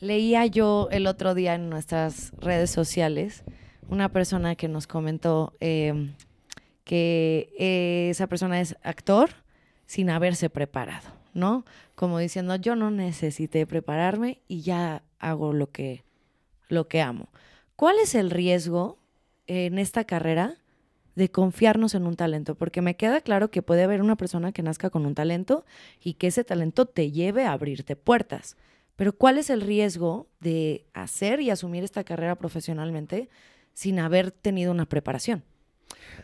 Leía yo el otro día en nuestras redes sociales una persona que nos comentó em, que eh, esa persona es actor sin haberse preparado, ¿no? Como diciendo, yo no necesité prepararme y ya hago lo que, lo que amo. ¿Cuál es el riesgo en esta carrera de confiarnos en un talento? Porque me queda claro que puede haber una persona que nazca con un talento y que ese talento te lleve a abrirte puertas. Pero ¿cuál es el riesgo de hacer y asumir esta carrera profesionalmente sin haber tenido una preparación?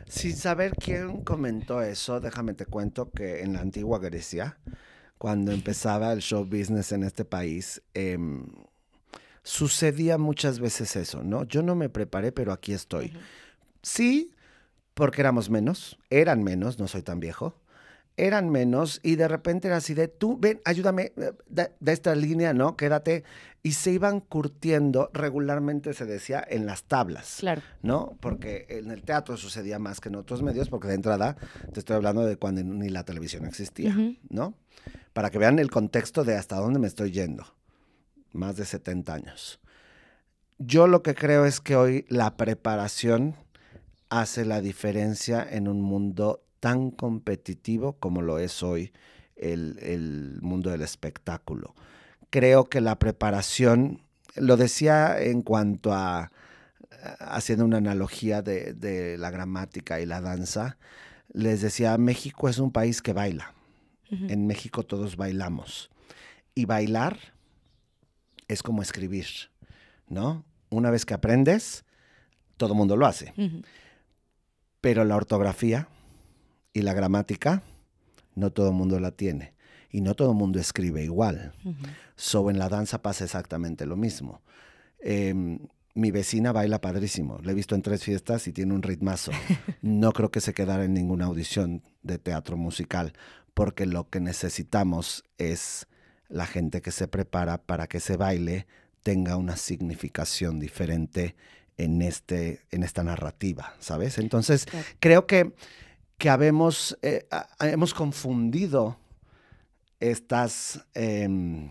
Sin saber quién comentó eso, déjame te cuento que en la antigua Grecia, cuando empezaba el show business en este país, em, sucedía muchas veces eso, ¿no? Yo no me preparé, pero aquí estoy. Sí, porque éramos menos, eran menos, no soy tan viejo eran menos y de repente era así de, tú, ven, ayúdame eh, de, esta línea, ¿no? Quédate. Y se iban curtiendo, regularmente se decía, en las tablas. Claro. ¿No? Porque en el teatro sucedía más que en otros medios, porque de entrada te estoy hablando de cuando ni la televisión existía, ¿no? Para que vean el contexto de hasta dónde me estoy yendo. Más de 70 años. Yo lo que creo es que hoy la preparación hace la diferencia en un mundo tan competitivo como lo es hoy el, mundo del espectáculo. Creo que la preparación, lo decía en cuanto a, haciendo una analogía de, la gramática y la danza, les decía, México es un país que baila. En México todos bailamos. Y bailar es como escribir, ¿no? Una vez que aprendes, todo mundo lo hace. Pero la ortografía, y la gramática no todo el mundo la tiene y no todo el mundo escribe igual. So en la danza pasa exactamente lo mismo. Em, mi vecina baila padrísimo. le he visto en tres fiestas y tiene un ritmazo. No creo que se quedara en ninguna audición de teatro musical, porque lo que necesitamos es la gente que se prepara para que ese baile tenga una significación diferente en, este, en esta narrativa, ¿sabes? Entonces, creo que que habemos, eh, hemos confundido estas em,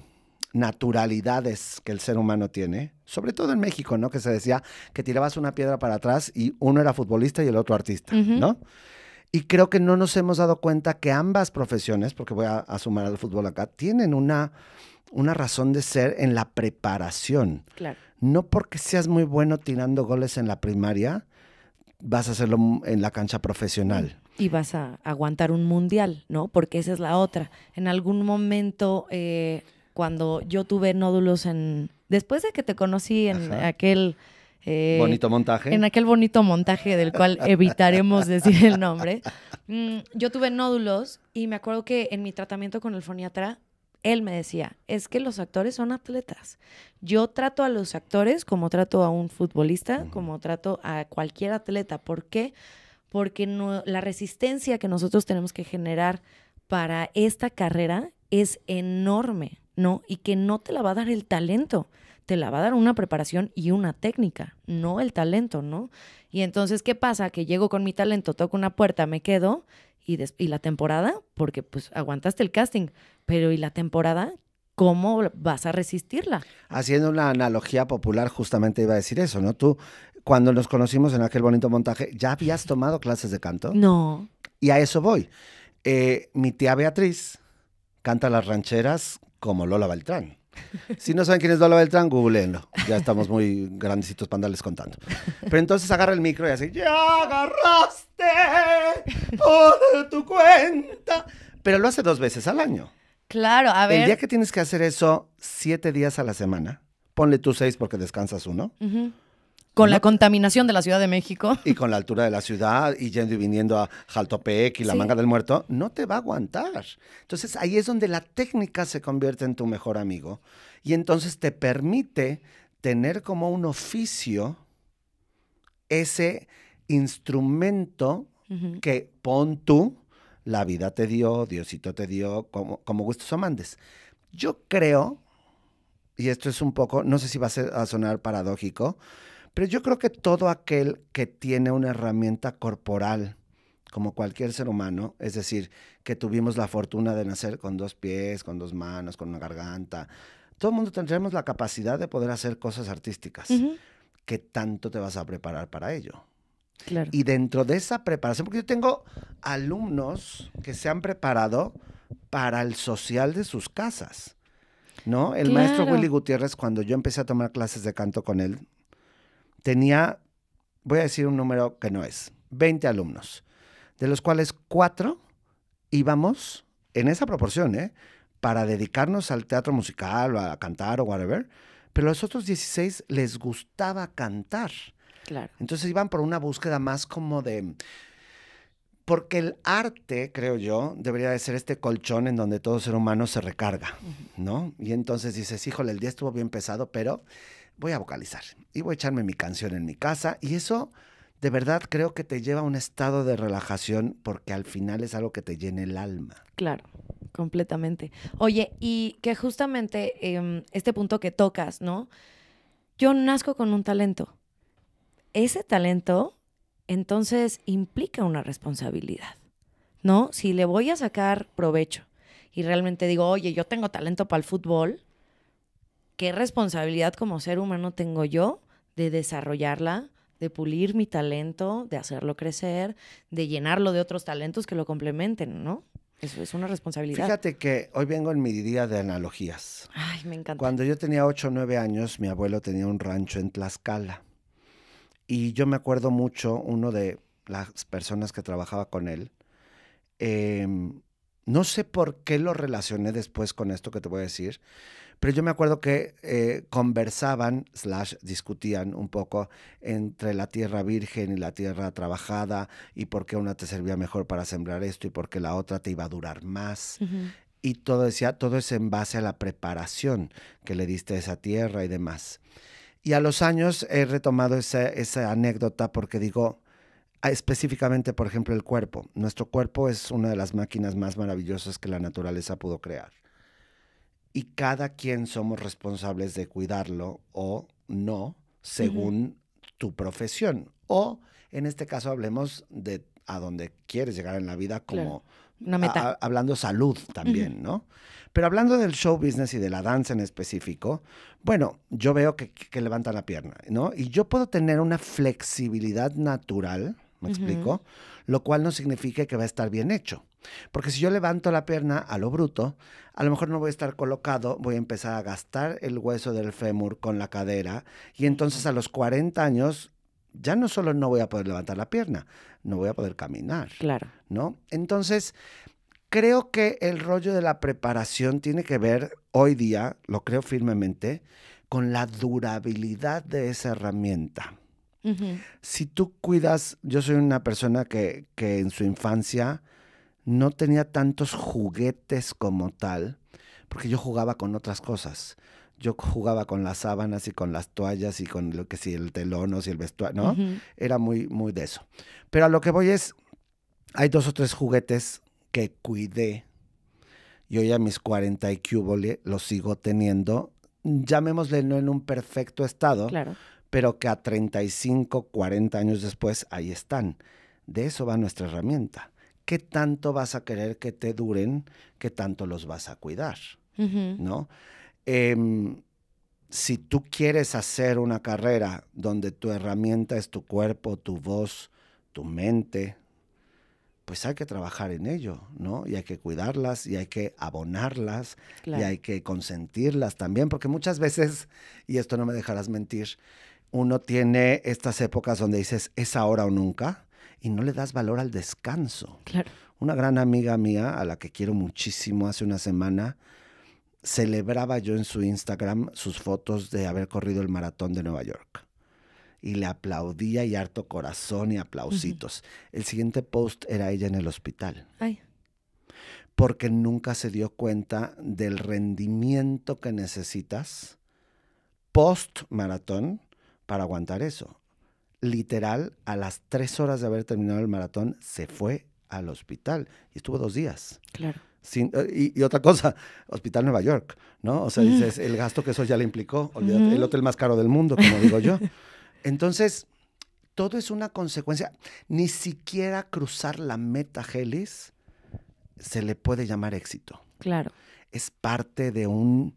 naturalidades que el ser humano tiene, sobre todo en México, ¿no? Que se decía que tirabas una piedra para atrás y uno era futbolista y el otro artista, ¿no? Y creo que no nos hemos dado cuenta que ambas profesiones, porque voy a, sumar al fútbol acá, tienen una, una razón de ser en la preparación. Claro. No porque seas muy bueno tirando goles en la primaria, vas a hacerlo en la cancha profesional y vas a aguantar un mundial, ¿no? Porque esa es la otra. En algún momento, eh, cuando yo tuve nódulos en... Después de que te conocí en aquel... Eh, bonito montaje. En aquel bonito montaje del cual evitaremos decir el nombre. Mm, yo tuve nódulos y me acuerdo que en mi tratamiento con el foniatra, él me decía, es que los actores son atletas. Yo trato a los actores como trato a un futbolista, como trato a cualquier atleta. ¿Por qué? porque la resistencia que nosotros tenemos que generar para esta carrera es enorme, ¿no? Y que no te la va a dar el talento, te la va a dar una preparación y una técnica, no el talento, ¿no? Y entonces, ¿qué pasa? Que llego con mi talento, toco una puerta, me quedo y, y la temporada, porque pues aguantaste el casting, pero ¿y la temporada? ¿Cómo vas a resistirla? Haciendo una analogía popular, justamente iba a decir eso, ¿no? Tú cuando nos conocimos en aquel bonito montaje, ¿ya habías tomado clases de canto? No. Y a eso voy. Eh, mi tía Beatriz canta las rancheras como Lola Beltrán. Si no saben quién es Lola Beltrán, googleenlo. Ya estamos muy grandecitos para contando. Pero entonces agarra el micro y hace, ya agarraste por tu cuenta. Pero lo hace dos veces al año. Claro, a ver. El día que tienes que hacer eso siete días a la semana, ponle tú seis porque descansas uno. Con la contaminación de la Ciudad de México. Y con la altura de la ciudad, y yendo y viniendo a Jaltopec y la manga del muerto, no te va a aguantar. Entonces ahí es donde la técnica se convierte en tu mejor amigo. Y entonces te permite tener como un oficio ese instrumento que pon tú, la vida te dio, Diosito te dio, como, como gustos o mandes. Yo creo, y esto es un poco, no sé si va a, ser, a sonar paradójico, pero yo creo que todo aquel que tiene una herramienta corporal, como cualquier ser humano, es decir, que tuvimos la fortuna de nacer con dos pies, con dos manos, con una garganta, todo el mundo tendremos la capacidad de poder hacer cosas artísticas. ¿Qué tanto te vas a preparar para ello? Y dentro de esa preparación, porque yo tengo alumnos que se han preparado para el social de sus casas. ¿No? El maestro Willy Gutiérrez, cuando yo empecé a tomar clases de canto con él, tenía, voy a decir un número que no es, 20 alumnos, de los cuales cuatro íbamos en esa proporción, ¿eh? para dedicarnos al teatro musical, o a cantar o whatever, pero los otros 16 les gustaba cantar. Claro. Entonces iban por una búsqueda más como de... Porque el arte, creo yo, debería de ser este colchón en donde todo ser humano se recarga, ¿no? Y entonces dices, híjole, el día estuvo bien pesado, pero voy a vocalizar y voy a echarme mi canción en mi casa y eso de verdad creo que te lleva a un estado de relajación porque al final es algo que te llena el alma. Claro, completamente. Oye, y que justamente em, este punto que tocas, ¿no? Yo nazco con un talento. Ese talento entonces implica una responsabilidad, ¿no? Si le voy a sacar provecho y realmente digo, oye, yo tengo talento para el fútbol, ¿qué responsabilidad como ser humano tengo yo de desarrollarla, de pulir mi talento, de hacerlo crecer, de llenarlo de otros talentos que lo complementen, ¿no? Eso es una responsabilidad. Fíjate que hoy vengo en mi día de analogías. Ay, me encanta. Cuando yo tenía 8 o 9 años, mi abuelo tenía un rancho en Tlaxcala. Y yo me acuerdo mucho, uno de las personas que trabajaba con él, em, no sé por qué lo relacioné después con esto que te voy a decir, pero yo me acuerdo que eh, conversaban, slash, discutían un poco entre la tierra virgen y la tierra trabajada y por qué una te servía mejor para sembrar esto y por qué la otra te iba a durar más. Y todo decía, todo es en base a la preparación que le diste a esa tierra y demás. Y a los años he retomado esa anécdota porque digo, ah, específicamente, por ejemplo, el cuerpo. Nuestro cuerpo es una de las máquinas más maravillosas que la naturaleza pudo crear y cada quien somos responsables de cuidarlo o no según tu profesión. O en este caso hablemos de a dónde quieres llegar en la vida como... Una meta. hablando salud también, ¿no? Pero hablando del show business y de la danza en específico, bueno, yo veo que, levanta la pierna, ¿no? Y yo puedo tener una flexibilidad natural, ¿me explico? Lo cual no significa que va a estar bien hecho. Porque si yo levanto la pierna a lo bruto, a lo mejor no voy a estar colocado, voy a empezar a gastar el hueso del fémur con la cadera y entonces a los 40 años ya no solo no voy a poder levantar la pierna, no voy a poder caminar. Claro. ¿No? Entonces, creo que el rollo de la preparación tiene que ver hoy día, lo creo firmemente, con la durabilidad de esa herramienta. Si tú cuidas, yo soy una persona que en su infancia no tenía tantos juguetes como tal, porque yo jugaba con otras cosas. Yo jugaba con las sábanas y con las toallas y con lo que si el telón o si el vestuario, ¿no? Era muy, muy de eso. Pero a lo que voy es, hay dos o tres juguetes que cuidé. Yo ya mis 40 y cubole los sigo teniendo. Llamémosle no en un perfecto estado, pero que a 35, 40 años después ahí están. De eso va nuestra herramienta qué tanto vas a querer que te duren, qué tanto los vas a cuidar, ¿no? Em, si tú quieres hacer una carrera donde tu herramienta es tu cuerpo, tu voz, tu mente, pues hay que trabajar en ello, ¿no? Y hay que cuidarlas y hay que abonarlas y hay que consentirlas también, porque muchas veces, y esto no me dejarás mentir, uno tiene estas épocas donde dices, es ahora o nunca, y no le das valor al descanso. Claro. Una gran amiga mía, a la que quiero muchísimo, hace una semana, celebraba yo en su Instagram sus fotos de haber corrido el maratón de Nueva York. Y le aplaudía y harto corazón y aplausitos. El siguiente post era ella en el hospital. Ay. Porque nunca se dio cuenta del rendimiento que necesitas post maratón para aguantar eso literal, a las tres horas de haber terminado el maratón, se fue al hospital y estuvo dos días. Claro. Eh, y, otra cosa, Hospital Nueva York, ¿no? O sea, mm. dices, el gasto que eso ya le implicó, el hotel más caro del mundo, como digo yo. Entonces, todo es una consecuencia. Ni siquiera cruzar la meta, Gelis, se le puede llamar éxito. Claro. Es parte de un,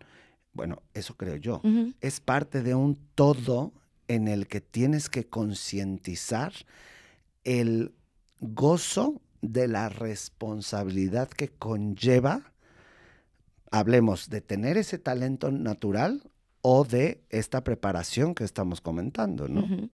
bueno, eso creo yo, es parte de un todo en el que tienes que concientizar el gozo de la responsabilidad que conlleva, hablemos de tener ese talento natural o de esta preparación que estamos comentando, ¿no?